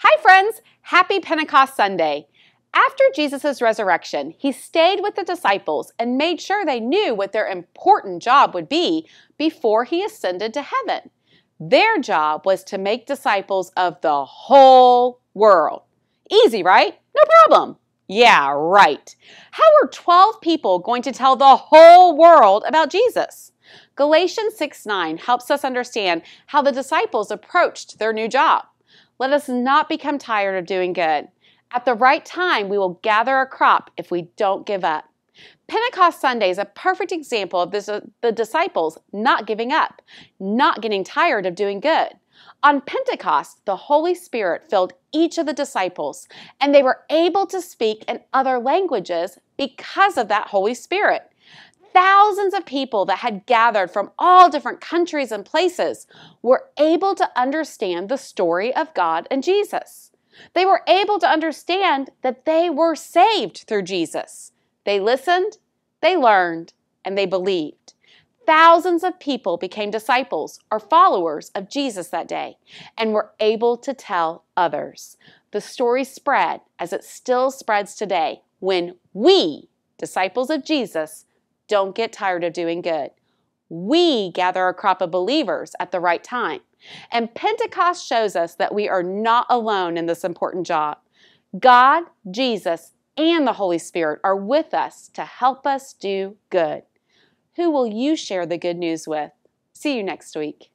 Hi, friends. Happy Pentecost Sunday. After Jesus' resurrection, he stayed with the disciples and made sure they knew what their important job would be before he ascended to heaven. Their job was to make disciples of the whole world. Easy, right? No problem. Yeah, right. How are 12 people going to tell the whole world about Jesus? Galatians 6 9 helps us understand how the disciples approached their new job. Let us not become tired of doing good. At the right time, we will gather a crop if we don't give up. Pentecost Sunday is a perfect example of this, uh, the disciples not giving up, not getting tired of doing good. On Pentecost, the Holy Spirit filled each of the disciples, and they were able to speak in other languages because of that Holy Spirit thousands of people that had gathered from all different countries and places were able to understand the story of God and Jesus. They were able to understand that they were saved through Jesus. They listened, they learned, and they believed. Thousands of people became disciples or followers of Jesus that day and were able to tell others. The story spread as it still spreads today when we, disciples of Jesus, don't get tired of doing good. We gather a crop of believers at the right time. And Pentecost shows us that we are not alone in this important job. God, Jesus, and the Holy Spirit are with us to help us do good. Who will you share the good news with? See you next week.